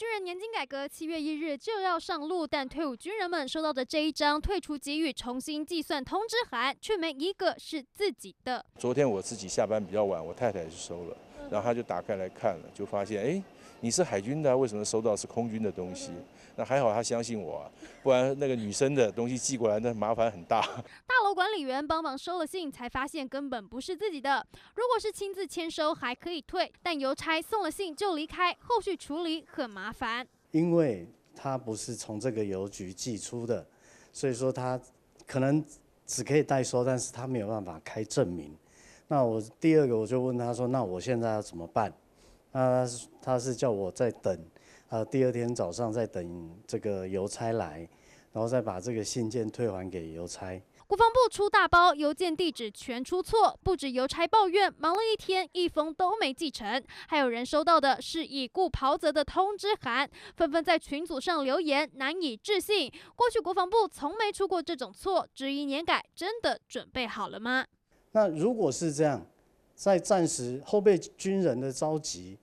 军人年金改革七月一日就要上路，但退伍军人们收到的这一张退出给予重新计算通知函，却没一个是自己的。昨天我自己下班比较晚，我太太就收了，然后她就打开来看了，就发现，哎，你是海军的，为什么收到是空军的东西？那还好她相信我，啊，不然那个女生的东西寄过来，那麻烦很大。管理员帮忙收了信，才发现根本不是自己的。如果是亲自签收，还可以退；但邮差送了信就离开，后续处理很麻烦。因为他不是从这个邮局寄出的，所以说他可能只可以代收，但是他没有办法开证明。那我第二个我就问他说：“那我现在要怎么办？”他他是叫我再等，呃，第二天早上再等这个邮差来，然后再把这个信件退还给邮差。国防部出大包，邮件地址全出错，不止邮差抱怨，忙了一天，一封都没寄成，还有人收到的是已故袍泽的通知函，纷纷在群组上留言，难以置信。过去国防部从没出过这种错，质疑年改真的准备好了吗？那如果是这样，在战时后备军人的召集，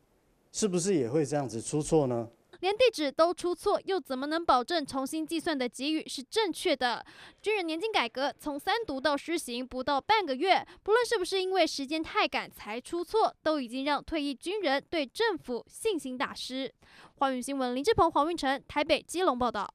是不是也会这样子出错呢？连地址都出错，又怎么能保证重新计算的给予是正确的？军人年金改革从三读到施行不到半个月，不论是不是因为时间太赶才出错，都已经让退役军人对政府信心大失。华语新闻，林志鹏、黄运成，台北、基隆报道。